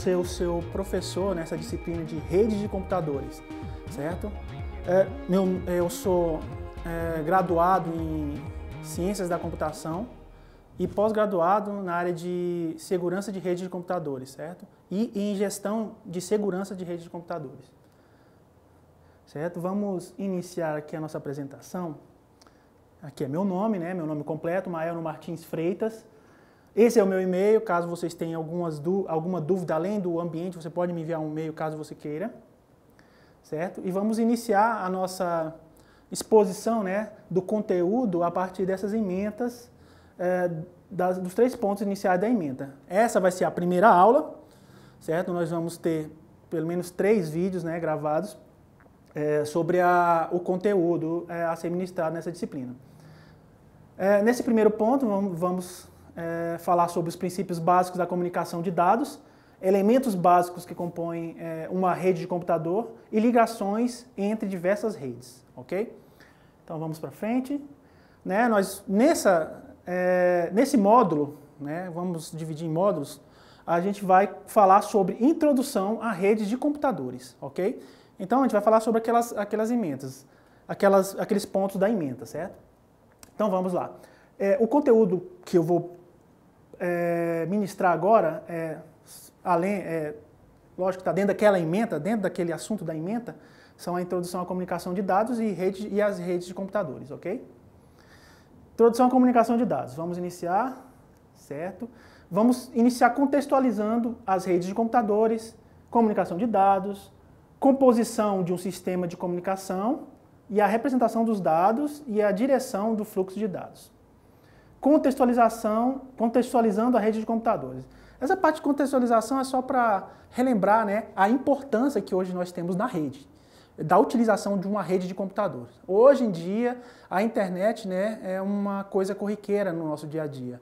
ser o seu professor nessa disciplina de redes de computadores, certo? É, meu, eu sou é, graduado em ciências da computação e pós-graduado na área de segurança de redes de computadores, certo? E, e em gestão de segurança de redes de computadores. Certo? Vamos iniciar aqui a nossa apresentação. Aqui é meu nome, né? Meu nome completo, Maelno Martins Freitas. Esse é o meu e-mail, caso vocês tenham algumas alguma dúvida além do ambiente, você pode me enviar um e-mail caso você queira. Certo? E vamos iniciar a nossa exposição né, do conteúdo a partir dessas ementas, é, das, dos três pontos iniciais da emenda. Essa vai ser a primeira aula, certo? Nós vamos ter pelo menos três vídeos né, gravados é, sobre a, o conteúdo é, a ser ministrado nessa disciplina. nesse primeiro ponto, vamos, vamos é, falar sobre os princípios básicos da comunicação de dados, elementos básicos que compõem é, uma rede de computador e ligações entre diversas redes, ok? Então vamos para frente. Né, nós, nessa, é, nesse módulo, né, vamos dividir em módulos, a gente vai falar sobre introdução à rede de computadores, ok? Então a gente vai falar sobre aquelas, aquelas emendas, aquelas, aqueles pontos da emenda, certo? Então vamos lá. É, o conteúdo que eu vou é, ministrar agora, é, além, é, lógico que está dentro daquela emenda, dentro daquele assunto da emenda, são a introdução à comunicação de dados e, rede, e as redes de computadores, ok? Introdução à comunicação de dados. Vamos iniciar, certo? Vamos iniciar contextualizando as redes de computadores, comunicação de dados, composição de um sistema de comunicação e a representação dos dados e a direção do fluxo de dados contextualização, contextualizando a rede de computadores. Essa parte de contextualização é só para relembrar né, a importância que hoje nós temos na rede, da utilização de uma rede de computadores. Hoje em dia, a internet né, é uma coisa corriqueira no nosso dia a dia.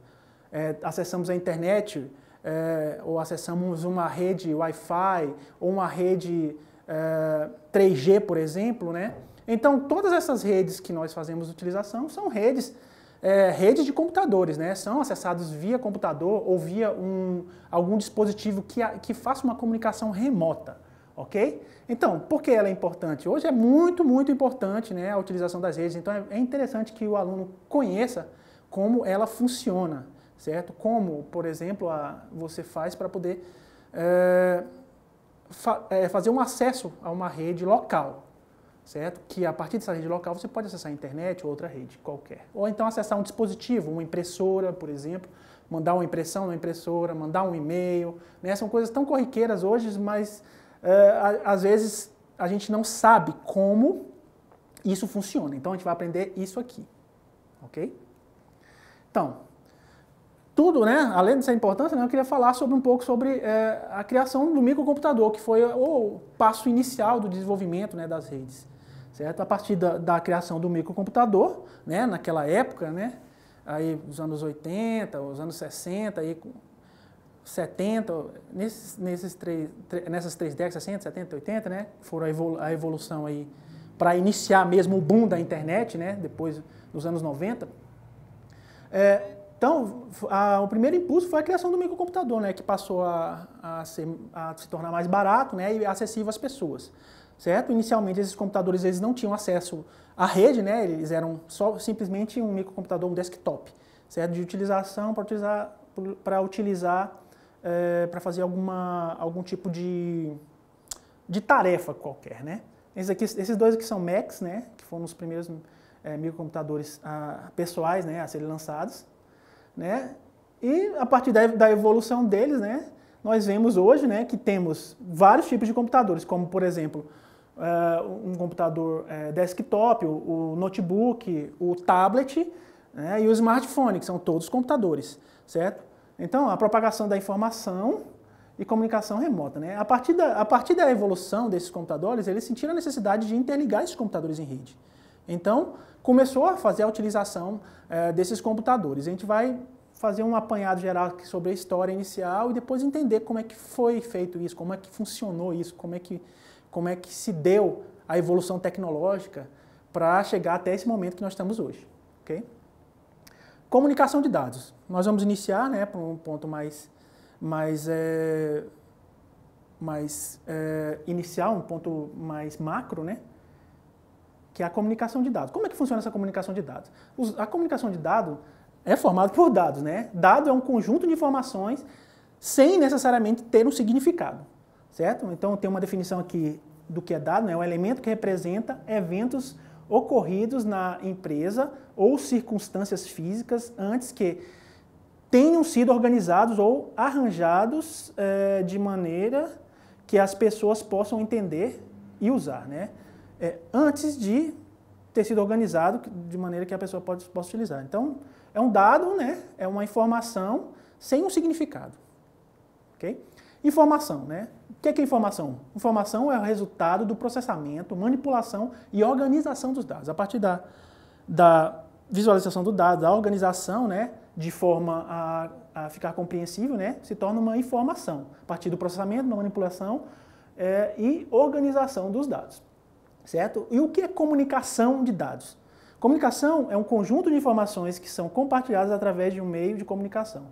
É, acessamos a internet é, ou acessamos uma rede Wi-Fi ou uma rede é, 3G, por exemplo, né? Então, todas essas redes que nós fazemos utilização são redes é, redes de computadores, né? São acessados via computador ou via um, algum dispositivo que, a, que faça uma comunicação remota, ok? Então, por que ela é importante? Hoje é muito, muito importante né, a utilização das redes, então é, é interessante que o aluno conheça como ela funciona, certo? Como, por exemplo, a, você faz para poder é, fa, é, fazer um acesso a uma rede local, certo? Que a partir dessa rede local você pode acessar a internet ou outra rede qualquer. Ou então acessar um dispositivo, uma impressora, por exemplo, mandar uma impressão na impressora, mandar um e-mail. Né? São coisas tão corriqueiras hoje, mas uh, às vezes a gente não sabe como isso funciona. Então a gente vai aprender isso aqui, ok? Então, tudo, né? Além dessa importância, né, eu queria falar sobre um pouco sobre é, a criação do microcomputador, que foi o passo inicial do desenvolvimento né, das redes certo? A partir da, da criação do microcomputador, né, naquela época, né, aí os anos 80, os anos 60, aí 70, nesses, nesses três, nessas três décadas, 60, 70, 80, né, foram a evolução aí para iniciar mesmo o boom da internet, né, depois dos anos 90. É, então, a, o primeiro impulso foi a criação do microcomputador, né, que passou a, a, ser, a se tornar mais barato né, e acessível às pessoas certo? Inicialmente esses computadores eles não tinham acesso à rede, né? Eles eram só simplesmente um microcomputador, um desktop, certo? De utilização para utilizar para utilizar é, eh, para fazer alguma algum tipo de de tarefa qualquer, né? Esses, aqui, esses dois aqui são Macs, né? Que foram os primeiros é, microcomputadores a, ah, pessoais, né? A serem lançados, né? E a partir da, da evolução deles, né? Nós vemos hoje, né? Que temos vários tipos de computadores, como por exemplo é, um computador é, desktop, o, notebook, o tablet né, e o smartphone, que são todos computadores, certo? Então, a propagação da informação e comunicação remota. Né? A, partir da, a partir da evolução desses computadores, eles sentiram a necessidade de interligar esses computadores em rede. Então, começou a fazer a utilização é, desses computadores. A gente vai fazer um apanhado geral sobre a história inicial e depois entender como é que foi feito isso, como é que funcionou isso, como é que como é que se deu a evolução tecnológica para chegar até esse momento que nós estamos hoje. Okay? Comunicação de dados. Nós vamos iniciar né, por um ponto mais, mais, é, mais é, inicial, um ponto mais macro, né? que é a comunicação de dados. Como é que funciona essa comunicação de dados? Os, a comunicação de dados é formada por dados. Né? Dado é um conjunto de informações sem necessariamente ter um significado certo? Então tem uma definição aqui do que é dado, né? um elemento que representa eventos ocorridos na empresa ou circunstâncias físicas antes que tenham sido organizados ou arranjados é, de maneira que as pessoas possam entender e usar, né? É, antes de ter sido organizado de maneira que a pessoa pode, possa utilizar. Então, é um dado, né? É uma informação sem um significado, ok? Informação, né? O que é, que é informação? Informação é o resultado do processamento, manipulação e organização dos dados. A partir da, da visualização do dado, da organização, né, de forma a, a ficar compreensível, né, se torna uma informação. A partir do processamento, da manipulação é, e organização dos dados. Certo? E o que é comunicação de dados? Comunicação é um conjunto de informações que são compartilhadas através de um meio de comunicação.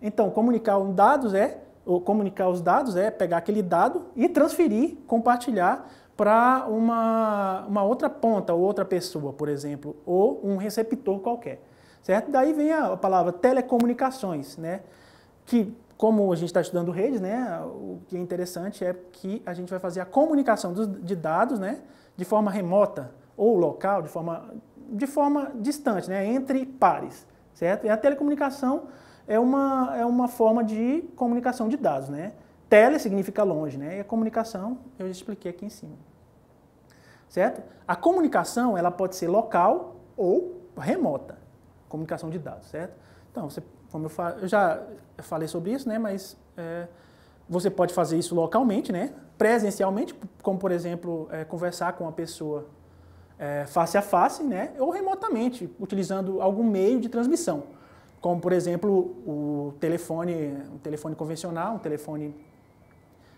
Então, comunicar um dados é comunicar os dados é pegar aquele dado e transferir, compartilhar para uma, uma outra ponta ou outra pessoa, por exemplo, ou um receptor qualquer, certo? Daí vem a palavra telecomunicações, né? Que, como a gente está estudando redes, né? O que é interessante é que a gente vai fazer a comunicação de dados, né? De forma remota ou local, de forma, de forma distante, né? Entre pares, certo? E a telecomunicação é uma, é uma forma de comunicação de dados, né? Tele significa longe, né? E a comunicação, eu já expliquei aqui em cima. Certo? A comunicação, ela pode ser local ou remota. Comunicação de dados, certo? Então, você, como eu, fa eu já falei sobre isso, né? Mas é, você pode fazer isso localmente, né? Presencialmente, como por exemplo, é, conversar com uma pessoa é, face a face, né? Ou remotamente, utilizando algum meio de transmissão como por exemplo o telefone, um telefone convencional, um telefone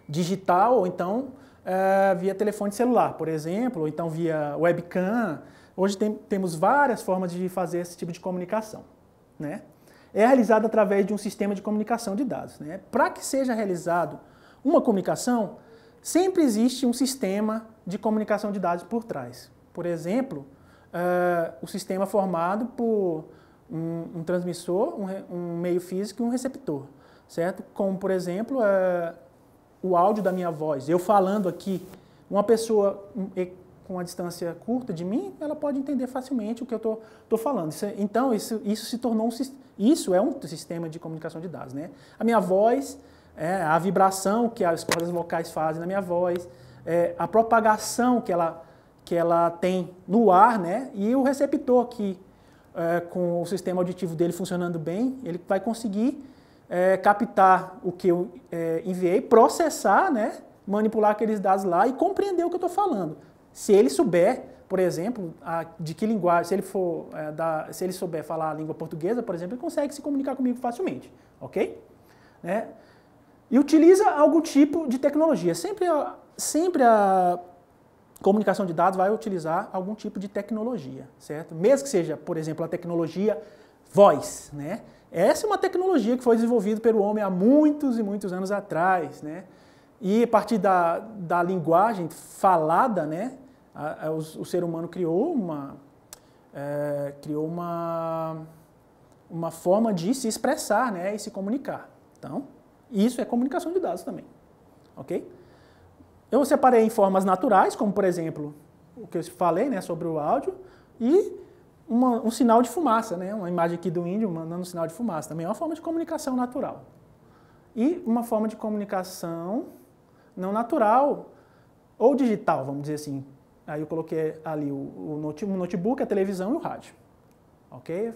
digital, ou então é, via telefone celular, por exemplo, ou então via webcam. Hoje tem, temos várias formas de fazer esse tipo de comunicação, né? É realizado através de um sistema de comunicação de dados, né? Para que seja realizado uma comunicação, sempre existe um sistema de comunicação de dados por trás. Por exemplo, uh, o sistema formado por um, um transmissor, um, um, meio físico e um receptor, certo? Como, por exemplo, é, o áudio da minha voz. Eu falando aqui, uma pessoa com a distância curta de mim, ela pode entender facilmente o que eu estou falando. Isso, é, então, isso, isso se tornou um, isso é um sistema de comunicação de dados, né? A minha voz, é, a vibração que as cordas vocais fazem na minha voz, é, a propagação que ela, que ela tem no ar, né? E o receptor que é, com o sistema auditivo dele funcionando bem, ele vai conseguir é, captar o que eu é, enviei, processar, né, manipular aqueles dados lá e compreender o que eu estou falando. Se ele souber, por exemplo, a, de que linguagem, se ele for é, da, se ele souber falar a língua portuguesa, por exemplo, ele consegue se comunicar comigo facilmente, ok? Né? E utiliza algum tipo de tecnologia. Sempre, sempre a comunicação de dados vai utilizar algum tipo de tecnologia, certo? Mesmo que seja, por exemplo, a tecnologia voz, né? Essa é uma tecnologia que foi desenvolvida pelo homem há muitos e muitos anos atrás, né? E a partir da, da linguagem falada, né? A, a, o, o, ser humano criou uma... É, criou uma... uma forma de se expressar, né? E se comunicar. Então, isso é comunicação de dados também, ok? Eu separei em formas naturais, como por exemplo o que eu falei né, sobre o áudio, e uma, um sinal de fumaça, né, uma imagem aqui do índio mandando um sinal de fumaça. Também é uma forma de comunicação natural. E uma forma de comunicação não natural, ou digital, vamos dizer assim. Aí eu coloquei ali o, o notebook, a televisão e o rádio. Ok?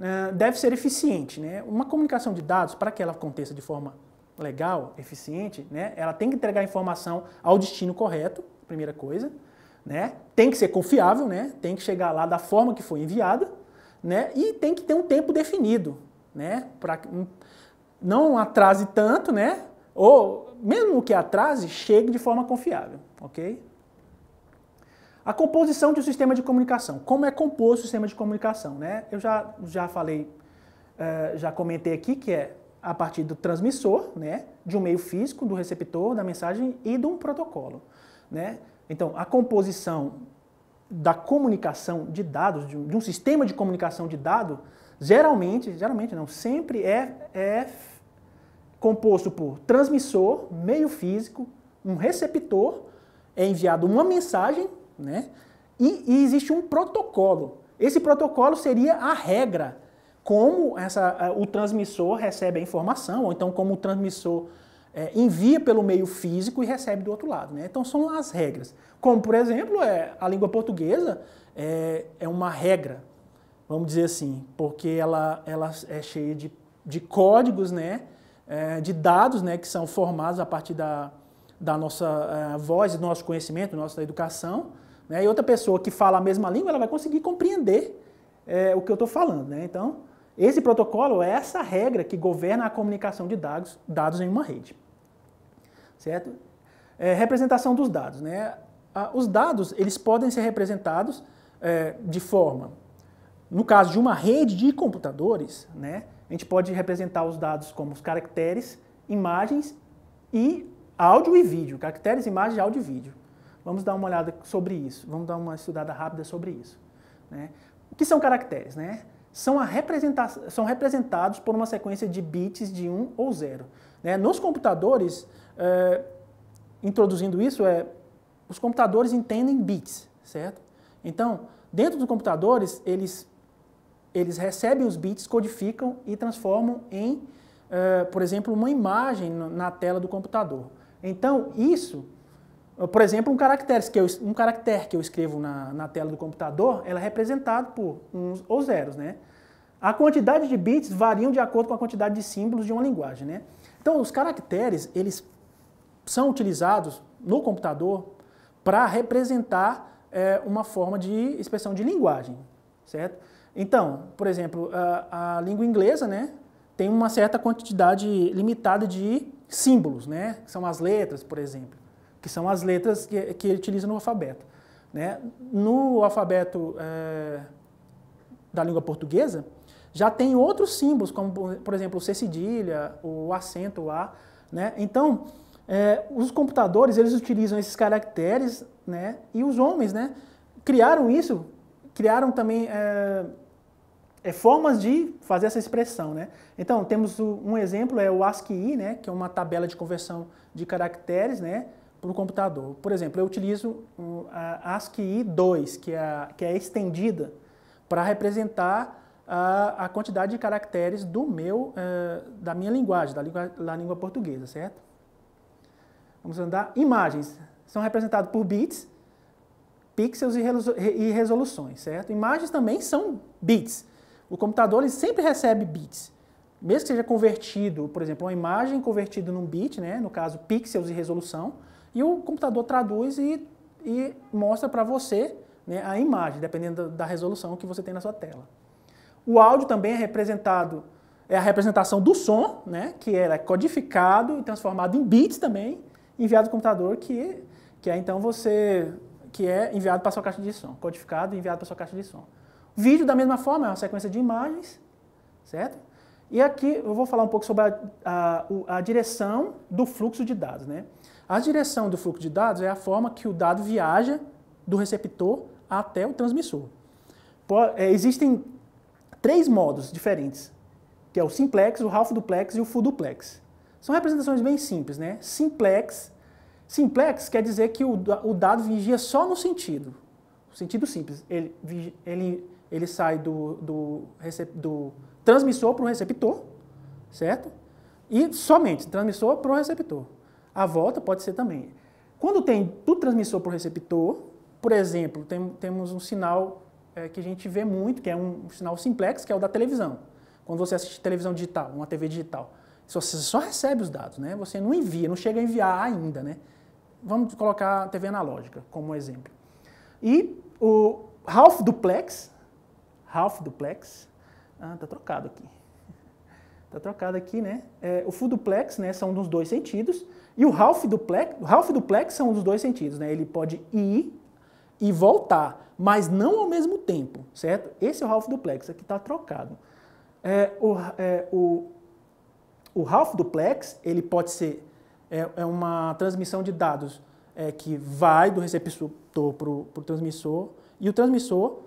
Eh, deve ser eficiente. Né? Uma comunicação de dados, para que ela aconteça de forma legal, eficiente, né, ela tem que entregar a informação ao destino correto, primeira coisa, né? Tem que ser confiável, né? Tem que chegar lá da forma que foi enviada, né? E tem que ter um tempo definido, né? Para não atrase tanto, né? Ou mesmo que atrase, chegue de forma confiável, ok? A composição de um sistema de comunicação. Como é composto o sistema de comunicação, né? Eu já já falei, eh, já comentei aqui que é a partir do transmissor, né, de um meio físico, do receptor, da mensagem e de um protocolo. Né? Então, a composição da comunicação de dados, de um, sistema de comunicação de dados, geralmente, geralmente não, sempre é, é composto por transmissor, meio físico, um receptor, é enviado uma mensagem, né? e, e existe um protocolo. Esse protocolo seria a regra como essa, o transmissor recebe a informação, ou então como o transmissor é, envia pelo meio físico e recebe do outro lado. Né? Então são as regras. Como, por exemplo, é, a língua portuguesa é, é uma regra, vamos dizer assim, porque ela, ela é cheia de, de códigos, né? É, de dados né? que são formados a partir da, da nossa é, voz, do nosso conhecimento, da nossa educação. Né? E outra pessoa que fala a mesma língua, ela vai conseguir compreender é, o que eu estou falando. Né? Então, esse protocolo é essa regra que governa a comunicação de dados, dados em uma rede. Certo? É, representação dos dados. Né? Os dados eles podem ser representados é, de forma, no caso de uma rede de computadores, né, a gente pode representar os dados como os caracteres, imagens e áudio e vídeo. Caracteres, imagens, áudio e vídeo. Vamos dar uma olhada sobre isso, vamos dar uma estudada rápida sobre isso. Né? O que são caracteres? Né? são, representa são representados por uma sequência de bits de 1 ou 0. Né? Nos computadores, é, introduzindo isso, é, os computadores entendem bits, certo? Então, dentro dos computadores, eles, eles recebem os bits, codificam e transformam em, é, por exemplo, uma imagem na tela do computador. Então, isso por exemplo, um caractere que eu, um caractere que eu escrevo na, na tela do computador, ela é representado por uns ou zeros, né? A quantidade de bits variam de acordo com a quantidade de símbolos de uma linguagem, né? Então, os caracteres, eles são utilizados no computador para representar é, uma forma de expressão de linguagem, certo? Então, por exemplo, a, a língua inglesa, né, tem uma certa quantidade limitada de símbolos, né? são as letras, por exemplo que são as letras que, que ele utiliza no alfabeto. Né? No alfabeto é, da língua portuguesa, já tem outros símbolos, como, por exemplo, o C cedilha, o acento, o A. Né? Então, é, os computadores, eles utilizam esses caracteres, né? e os homens né? criaram isso, criaram também... É, é, formas de fazer essa expressão, né? Então, temos o, um exemplo, é o ASCII, né? Que é uma tabela de conversão de caracteres, né? para o computador. Por exemplo, eu utilizo a ASCII 2, que é, que é estendida, para representar a, a, quantidade de caracteres do meu, uh, da minha linguagem, da língua, da língua portuguesa, certo? Vamos andar. Imagens são representadas por bits, pixels e resoluções, certo? Imagens também são bits. O computador ele sempre recebe bits. Mesmo que seja convertido, por exemplo, uma imagem convertida num bit, né? no caso pixels e resolução, e o computador traduz e, e mostra para você né, a imagem, dependendo da resolução que você tem na sua tela. O áudio também é representado, é a representação do som, né, que era codificado e transformado em bits também, enviado ao computador, que, que é então você, que é enviado para sua caixa de som, codificado e enviado para sua caixa de som. Vídeo da mesma forma, é uma sequência de imagens, certo? E aqui eu vou falar um pouco sobre a, a, a direção do fluxo de dados, né? A direção do fluxo de dados é a forma que o dado viaja do receptor até o transmissor. É, existem três modos diferentes, que é o simplex, o half duplex e o full duplex. São representações bem simples, né? Simplex, simplex quer dizer que o, dado vigia só no sentido, sentido simples. Ele, ele, ele sai do, do, do transmissor para o receptor, certo? E somente transmissor para o receptor. A volta pode ser também. Quando tem do transmissor para o receptor, por exemplo, tem, temos um sinal é, que a gente vê muito, que é um, um, sinal simplex, que é o da televisão. Quando você assiste televisão digital, uma TV digital, você só recebe os dados, né? Você não envia, não chega a enviar ainda, né? Vamos colocar a TV analógica como exemplo. E o half duplex, half duplex, ah, tá trocado aqui. Tá trocado aqui, né? É, o full duplex, né, são dos dois sentidos. E o half duplex, o half duplex são os dois sentidos, né? Ele pode ir e voltar, mas não ao mesmo tempo, certo? Esse é o half duplex, aqui está trocado. É, o, é, o, o half duplex, ele pode ser é, é uma transmissão de dados é, que vai do receptor para o transmissor e o transmissor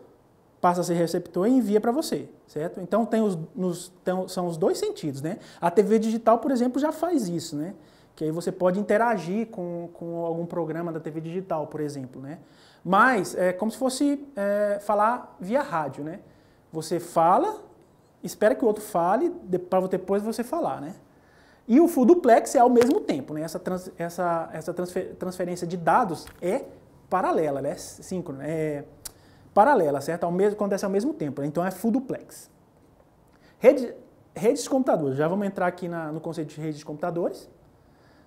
passa a ser receptor e envia para você, certo? Então tem os, nos, tem, são os dois sentidos, né? A TV digital, por exemplo, já faz isso, né? que aí você pode interagir com, com algum programa da TV digital, por exemplo, né? Mas é como se fosse é, falar via rádio, né? Você fala, espera que o outro fale, para depois você falar, né? E o full duplex é ao mesmo tempo, né? Essa, trans, essa, essa transfer, transferência de dados é paralela, né? Síncrona, né? é paralela, certo? Ao mesmo, acontece ao mesmo tempo, né? então é full duplex. Rede, redes de computadores, já vamos entrar aqui na, no conceito de redes de computadores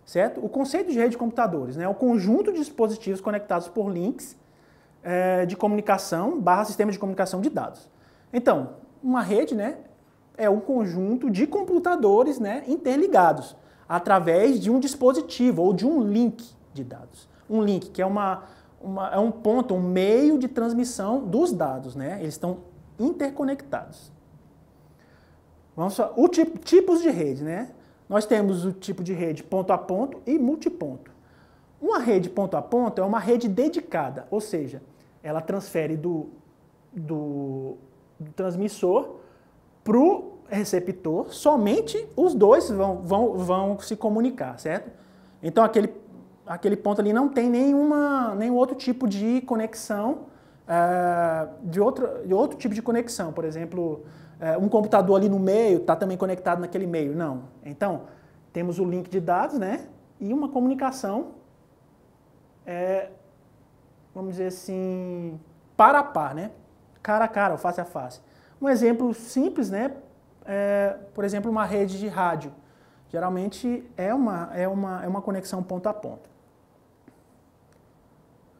certo? O conceito de rede de computadores né, é o conjunto de dispositivos conectados por links é, de comunicação barra sistema de comunicação de dados. Então, uma rede né, é um conjunto de computadores né, interligados através de um dispositivo ou de um link de dados. Um link que é, uma, uma é um ponto, um meio de transmissão dos dados. Né? Eles estão interconectados. Vamos só, o tipo, tipos de rede, né? Nós temos o tipo de rede ponto a ponto e multiponto. Uma rede ponto a ponto é uma rede dedicada, ou seja, ela transfere do, do, do transmissor para o receptor, somente os dois vão, vão, vão se comunicar, certo? Então aquele, aquele ponto ali não tem nenhuma, nenhum outro tipo de conexão, uh, de, outro, de outro tipo de conexão, por exemplo, é, um computador ali no meio está também conectado naquele meio. Não. Então, temos o link de dados, né? E uma comunicação, é, vamos dizer assim, para a par, né? Cara a cara, face a face. Um exemplo simples, né? É, por exemplo, uma rede de rádio. Geralmente é uma, é uma, é uma conexão ponto a ponto.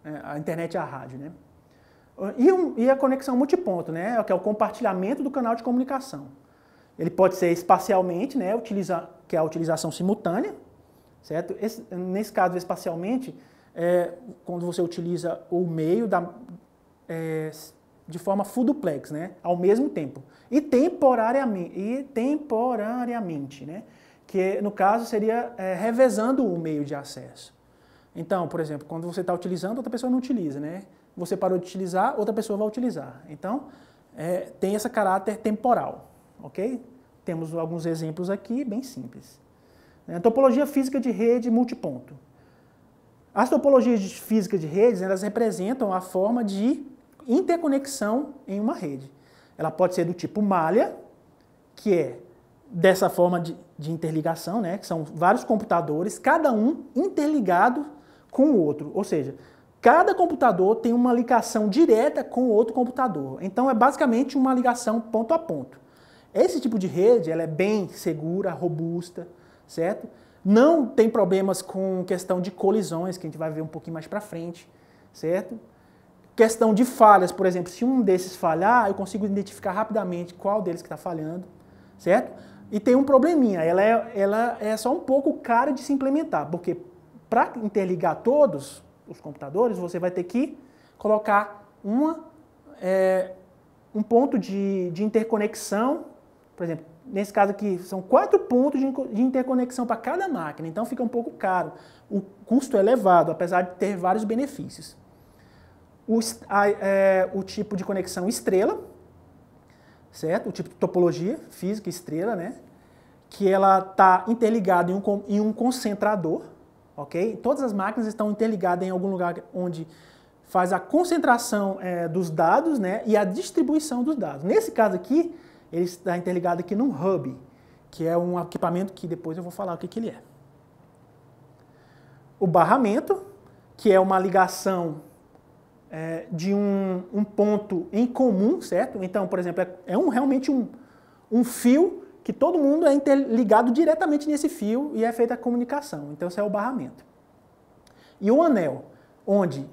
É, a internet e é a rádio, né? E, um, e a conexão multiponto, né? É que é o compartilhamento do canal de comunicação. Ele pode ser espacialmente, né? Utiliza, que é a utilização simultânea, certo? Esse, nesse caso, espacialmente, é quando você utiliza o meio da, é, de forma full duplex, né? Ao mesmo tempo. E temporariamente, e temporariamente né? Que no caso seria é, revezando o meio de acesso. Então, por exemplo, quando você está utilizando, outra pessoa não utiliza, né? você parou de utilizar, outra pessoa vai utilizar. Então, é, tem esse caráter temporal, ok? Temos alguns exemplos aqui, bem simples. É, topologia física de rede multiponto. As topologias de física de redes, elas representam a forma de interconexão em uma rede. Ela pode ser do tipo malha, que é dessa forma de, de interligação, né? que são vários computadores, cada um interligado com o outro. Ou seja, Cada computador tem uma ligação direta com outro computador. Então é basicamente uma ligação ponto a ponto. Esse tipo de rede ela é bem segura, robusta, certo? Não tem problemas com questão de colisões, que a gente vai ver um pouquinho mais para frente, certo? Questão de falhas, por exemplo, se um desses falhar, eu consigo identificar rapidamente qual deles que está falhando, certo? E tem um probleminha, ela é, ela é só um pouco cara de se implementar, porque para interligar todos, os computadores, você vai ter que colocar uma, é, um ponto de, de interconexão, por exemplo, nesse caso aqui são quatro pontos de interconexão para cada máquina, então fica um pouco caro. O custo é elevado, apesar de ter vários benefícios. O, a, é, o tipo de conexão estrela, certo? O tipo de topologia física estrela, né? Que ela está interligada em um, em um concentrador, ok? Todas as máquinas estão interligadas em algum lugar onde faz a concentração é, dos dados né, e a distribuição dos dados. Nesse caso aqui, ele está interligado aqui num hub, que é um equipamento que depois eu vou falar o que, que ele é. O barramento, que é uma ligação é, de um, um, ponto em comum, certo? Então, por exemplo, é, é um, realmente um, um fio que todo mundo é interligado diretamente nesse fio e é feita a comunicação. Então, isso é o barramento. E o anel, onde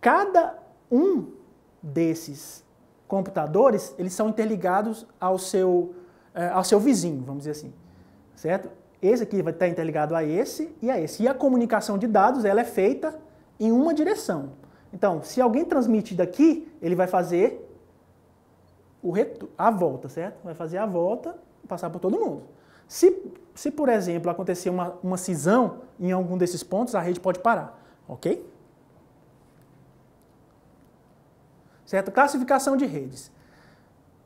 cada um desses computadores, eles são interligados ao seu, eh, ao seu vizinho, vamos dizer assim, certo? Esse aqui vai estar tá interligado a esse e a esse. E a comunicação de dados, ela é feita em uma direção. Então, se alguém transmite daqui, ele vai fazer o a volta, certo? Vai fazer a volta passar por todo mundo. Se, se por exemplo, acontecer uma, uma cisão em algum desses pontos, a rede pode parar, ok? Certo? Classificação de redes.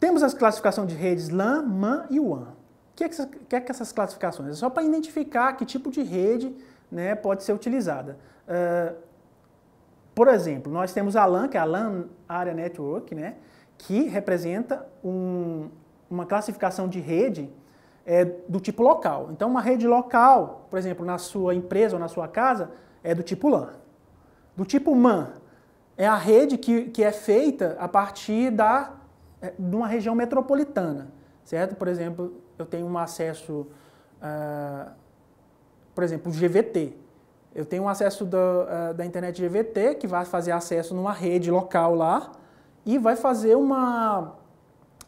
Temos as classificações de redes LAN, MAN e WAN. O que é que, que, é que essas classificações? É só para identificar que tipo de rede né, pode ser utilizada. Uh, por exemplo, nós temos a LAN, que é a LAN Area Network, né, que representa um, uma classificação de rede é, do tipo local. Então, uma rede local, por exemplo, na sua empresa ou na sua casa, é do tipo LAN. Do tipo MAN, é a rede que, que é feita a partir da, é, de uma região metropolitana, certo? Por exemplo, eu tenho um acesso, uh, por exemplo, GVT. Eu tenho um acesso do, uh, ah, da internet GVT, que vai fazer acesso numa rede local lá, e vai fazer uma,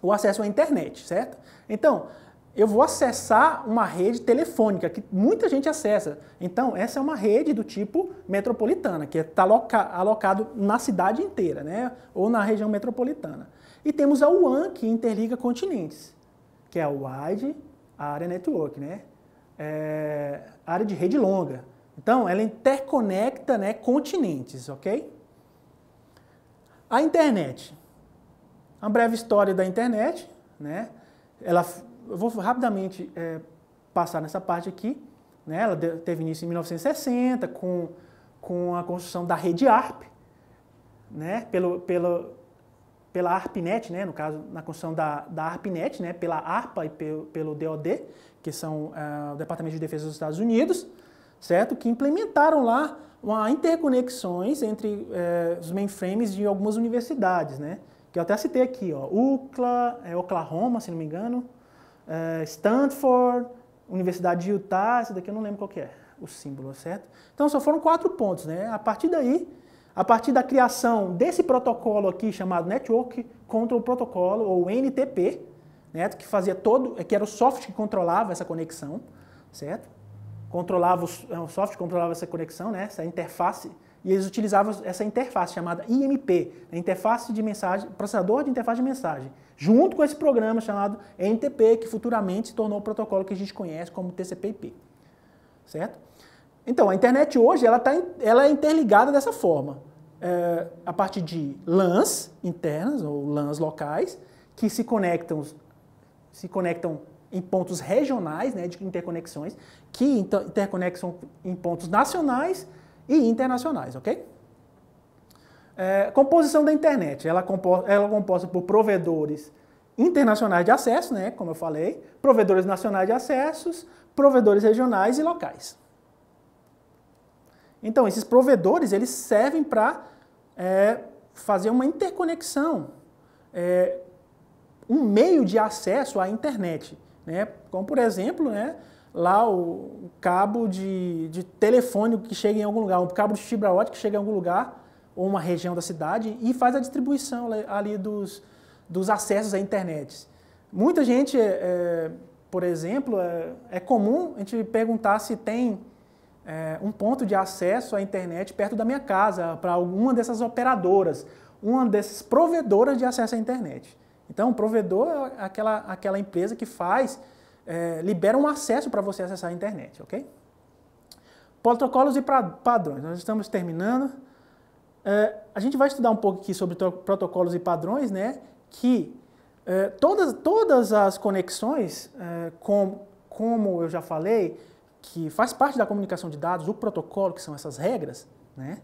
o acesso à internet, certo? Então, eu vou acessar uma rede telefônica que muita gente acessa. Então, essa é uma rede do tipo metropolitana, que está alocado na cidade inteira, né? ou na região metropolitana. E temos a WAN, que interliga continentes, que é a Wide Area Network, né? É, área de rede longa. Então, ela interconecta né, continentes, ok? A internet. Uma breve história da internet, né? Ela, eu vou rapidamente é, passar nessa parte aqui. Né? Ela teve início em 1960 com, com a construção da rede ARP, né? pelo, pelo, pela ARPNet, né? no caso, na construção da, da ARPNet, né? pela ARPA e pelo, pelo DOD, que são é, o Departamento de Defesa dos Estados Unidos, certo? que implementaram lá uma interconexões entre é, os mainframes de algumas universidades. Né? que eu até citei aqui, ó, UCLA, é, Oklahoma, se não me engano, é, Stanford, Universidade de Utah, essa daqui eu não lembro qual que é o símbolo, certo? Então só foram quatro pontos, né? A partir daí, a partir da criação desse protocolo aqui chamado Network Control Protocol, ou NTP, né, que fazia todo, é, que era o software que controlava essa conexão, certo? Controlava o, é, o software controlava essa conexão, né? Essa interface e eles utilizavam essa interface chamada IMP, né, interface de mensagem, processador de interface de mensagem, junto com esse programa chamado NTP, que futuramente se tornou o protocolo que a gente conhece como TCP/IP, certo? Então, a internet hoje ela, tá, ela é interligada dessa forma, é, a partir de LANs internas ou LANs locais que se conectam, se conectam em pontos regionais, né, de interconexões, que interconectam em pontos nacionais e internacionais, ok? É, composição da internet. Ela, ela é composta por provedores internacionais de acesso, né, como eu falei, provedores nacionais de acessos, provedores regionais e locais. Então, esses provedores, eles servem para é, fazer uma interconexão, é, um meio de acesso à internet, né? Como, por exemplo, né, lá o cabo de, de telefone que chega em algum lugar, um cabo de fibra ótica que chega em algum lugar, ou uma região da cidade, e faz a distribuição ali dos, dos acessos à internet. Muita gente, é, é, por exemplo, é, é, comum a gente perguntar se tem é, um ponto de acesso à internet perto da minha casa, para alguma dessas operadoras, uma dessas provedoras de acesso à internet. Então, o provedor é aquela, aquela empresa que faz é, libera um acesso para você acessar a internet, ok? Protocolos e pra, padrões. Nós estamos terminando. É, a gente vai estudar um pouco aqui sobre protocolos e padrões, né? Que é, todas, todas as conexões, é, com, como eu já falei, que faz parte da comunicação de dados, o protocolo, que são essas regras, né?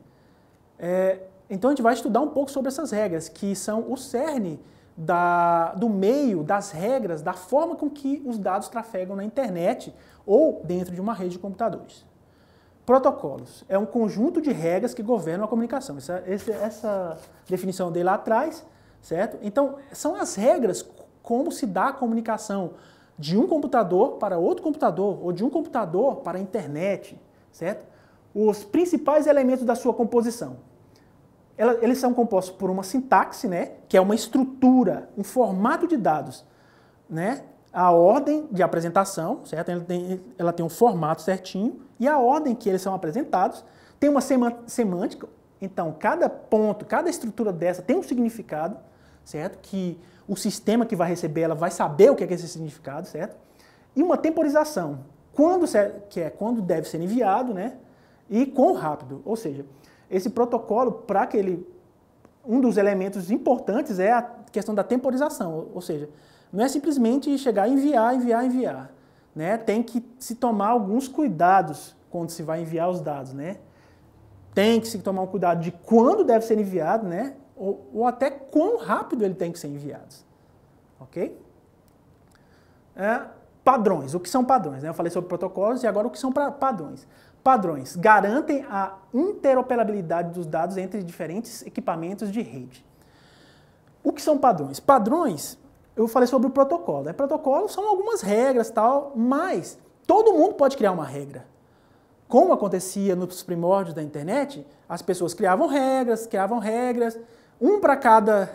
É, então a gente vai estudar um pouco sobre essas regras, que são o cerne da, do meio, das regras, da forma com que os dados trafegam na internet ou dentro de uma rede de computadores. Protocolos é um conjunto de regras que governam a comunicação. Essa, essa, essa definição dele lá atrás, certo? Então, são as regras como se dá a comunicação de um computador para outro computador ou de um computador para a internet, certo? Os principais elementos da sua composição ela, eles são compostos por uma sintaxe, né, que é uma estrutura, um formato de dados, né, a ordem de apresentação, certo? Ela tem, ela tem um formato certinho e a ordem que eles são apresentados tem uma semântica. Então, cada ponto, cada estrutura dessa tem um significado, certo? Que o sistema que vai receber ela vai saber o que é, é esse significado, certo? E uma temporização, quando que é quando deve ser enviado, né? E quão rápido, ou seja, esse protocolo, para aquele. Um dos elementos importantes é a questão da temporização, ou seja, não é simplesmente chegar e enviar, enviar, enviar. Né? Tem que se tomar alguns cuidados quando se vai enviar os dados, né? Tem que se tomar um cuidado de quando deve ser enviado, né? Ou, ou até quão rápido ele tem que ser enviado, ok? É, padrões, o que são padrões? Né? Eu falei sobre protocolos e agora o que são padrões. Padrões garantem a interoperabilidade dos dados entre diferentes equipamentos de rede. O que são padrões? Padrões, eu falei sobre o protocolo. Né? Protocolo são algumas regras tal, mas todo mundo pode criar uma regra. Como acontecia nos primórdios da internet, as pessoas criavam regras, criavam regras, um para cada,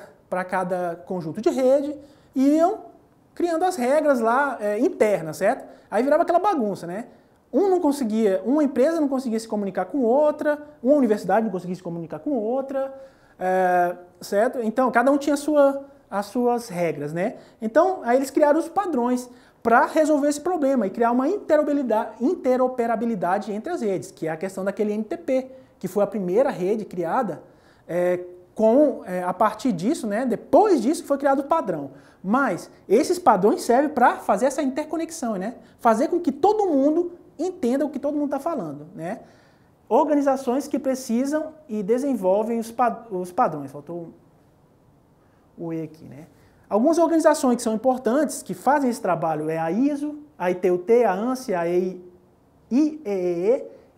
cada conjunto de rede, e iam criando as regras lá é, internas, certo? Aí virava aquela bagunça, né? um não conseguia, uma empresa não conseguia se comunicar com outra, uma universidade não conseguia se comunicar com outra, é, certo? Então, cada um tinha sua, as suas regras, né? Então, aí eles criaram os padrões para resolver esse problema e criar uma interoperabilidade, entre as redes, que é a questão daquele NTP, que foi a primeira rede criada é, com, é, a partir disso, né, depois disso foi criado o padrão. Mas esses padrões servem para fazer essa interconexão, né? fazer com que todo mundo entenda o que todo mundo está falando, né? Organizações que precisam e desenvolvem os, os padrões. Faltou o E aqui, né? Algumas organizações que são importantes, que fazem esse trabalho, é a ISO, a ITUT, a ANSI, a IEEE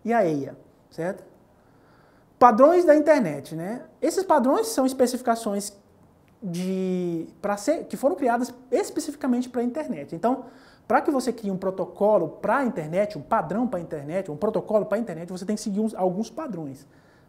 e a EIA, certo? Padrões da internet, né? Esses padrões são especificações de, ser, que foram criadas especificamente para a internet. Então, para que você crie um protocolo para a internet, um padrão para a internet, um protocolo para a internet, você tem que seguir uns, alguns padrões,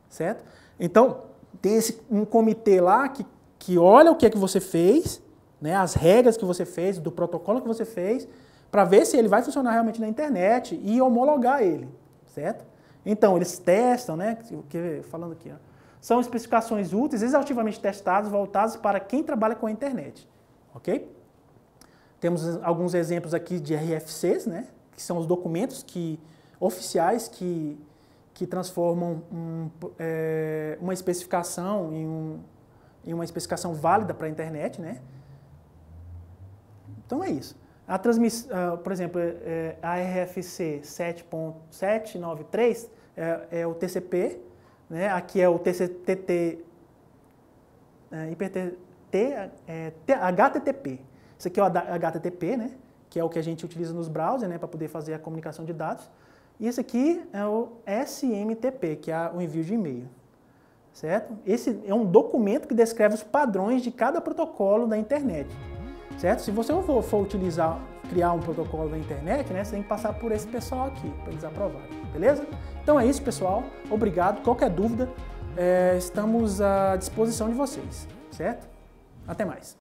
certo? Então, tem esse, um comitê lá que, que olha o que é que você fez, né, as regras que você fez, do protocolo que você fez, para ver se ele vai funcionar realmente na internet e homologar ele, certo? Então, eles testam, né, que, falando aqui, ó, são especificações úteis, exaustivamente testadas, voltadas para quem trabalha com a internet, ok? Temos alguns exemplos aqui de RFCs, né? que são os documentos que, oficiais que, que transformam um, é, uma especificação em, um, em uma especificação válida para a internet. Né? Então é isso. A transmiss... por exemplo, é, a RFC 7.793 é, é, o TCP, né? aqui é o TCTT, t IPTT, t é, HTTP. Isso aqui é o HTTP, né? que é o que a gente utiliza nos browsers né? para poder fazer a comunicação de dados. E esse aqui é o SMTP, que é o envio de e-mail. Certo? Esse é um documento que descreve os padrões de cada protocolo da internet. Certo? Se você for, utilizar, criar um protocolo da internet, né, você tem que passar por esse pessoal aqui, para eles aprovarem. Beleza? Então é isso, pessoal. Obrigado. Qualquer dúvida, é, estamos à disposição de vocês. Certo? Até mais.